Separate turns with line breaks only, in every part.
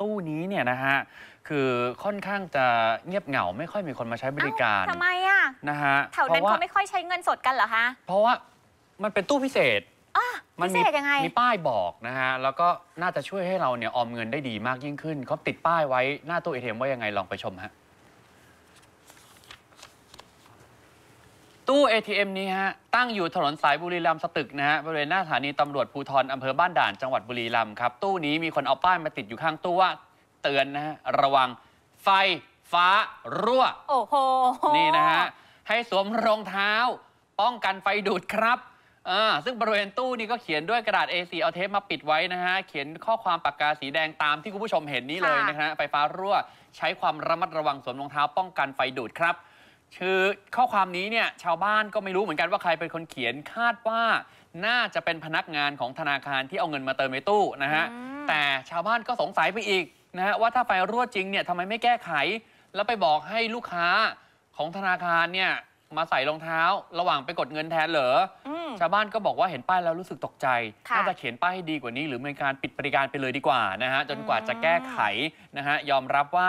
ตู้นี้เนี่ยนะฮะคือค่อนข้างจะเงียบเหงา ไม่ค่อยมีคนมาใช้บริการทำไมอ่ะนะฮะแถวนั้นเขาไม่
ค่อยใช้เงินสดกันเหรอคะ
เพราะว่ามันเป็นตู้พิเศษ
มันมีมีป้ายบอ
กนะฮะ แล้วก็น่าจะช่วยให้เราเนี่ยออมเงินได้ดีมากยิ่งขึ้นเขาติดป้ายไว้ หน้าตู้เอทีเอ็มว่ายังไงลองไปชมฮะตู้ ATM นี้ฮะตั้งอยู่ถนนสายบุรีรัมย์สตึกนะฮะบริเวณหน้าสถานีตำรวจภูธรอำเภอบ้านด่าน จังหวัดบุรีรัมย์ครับ ตู้นี้มีคนเอาป้ายมาติดอยู่ข้างตู้ว่า เตือนนะฮะระวังไฟฟ้ารั่ว
โอ้โหนี
่นะฮะให้สวมรองเท้า ป้องกันไฟดูดครับอ่าซึ่งบริเวณตู้นี้ก็เขียนด้วยกระดาษ A4 เอาเทปมาปิดไว้นะฮะเขียนข้อความปากกาสีแดงตามที่คุณผู้ชมเห็นนี้เลยนะฮะไฟฟ้ารั่วใช้ความระมัดระวังสวมรองเท้า ป้องกันไฟดูดครับคือข้อความนี้เนี่ยชาวบ้านก็ไม่รู้เหมือนกันว่าใครเป็นคนเขียนคาดว่า น่าจะเป็นพนักงานของธนาคารที่เอาเงินมาเติมในตู้นะฮะแต่ชาวบ้านก็สงสัยไปอีกนะฮะว่าถ้าไฟรั่วจริงเนี่ยทำไมไม่แก้ไข แล้วไปบอกให้ลูกค้าของธนาคารเนี่ยมาใส่รองเท้าระหว่างไปกดเงินแทนเหรออชาวบ้านก็บอกว่าเห็นป้ายแล้วรู้สึกตกใจ น่าจะเขียนป้ายให้ดีกว่านี้ หรือมีการปิดบริการไปเลยดีกว่านะฮะจนกว่าจะแก้ไขนะฮะยอมรับว่า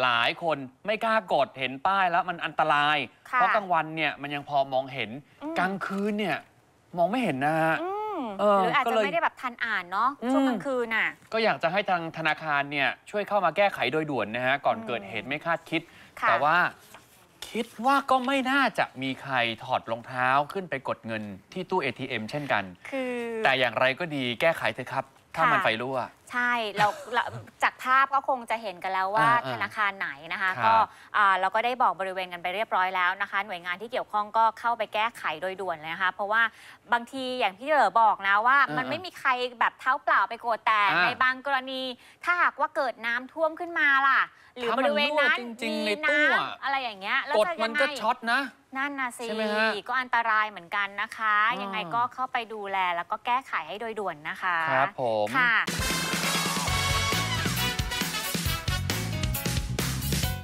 หลายคนไม่กล้ากดเห็นป้ายแล้วมันอันตรายเพราะกลางวันเนี่ยมันยังพอมองเห็น กลางคืนเนี่ยมองไม่เห็นนะฮะ
หรืออาจจะไม่ได้แบบทันอ่านเนาะช่วงกลางคืนน่ะ
ก็อยากจะให้ทางธนาคารเนี่ยช่วยเข้ามาแก้ไขโดยด่วนนะฮะก่อนเกิดเหตุไม่คาดคิดคแต่ว่าคิดว่าก็ไม่น่าจะมีใครถอดรองเท้าขึ้นไปกดเงินที่ตู้ ATM เช่นกัน
คือ แต่อย
่างไรก็ดีแก้ไขเถอะครับ ถ้ามันไฟรั่ว
ใช่ เราจากภาพก็คงจะเห็นกันแล้วว่า ธนาคารไหนนะคะก็เราก็ได้บอกบริเวณกันไปเรียบร้อยแล้วนะคะ หน่วยงานที่เกี่ยวข้องก็เข้าไปแก้ไขโดยด่วนเลยนะคะ เพราะว่าบางทีอย่างที่เหอบอกนะว่า มันไม่มีใครแบบเท้าเปล่าไปโกรธแต่ในบางกรณีถ้าหากว่าเกิดน้ำท่วมขึ้นมาล่ะ หรือบริเวณนั้นจริงๆในมีตู้น้อะำอะไรอย่างเงี้ยแล้วกดจะมัยันงไงก็ช็อตนะ นั่นนะสิก็อันตรายเหมือนกันนะคะ ยังไงก็เข้าไปดูแล แล้วก็แก้ไขให้โดยด่วนนะคะครับผมค่ะ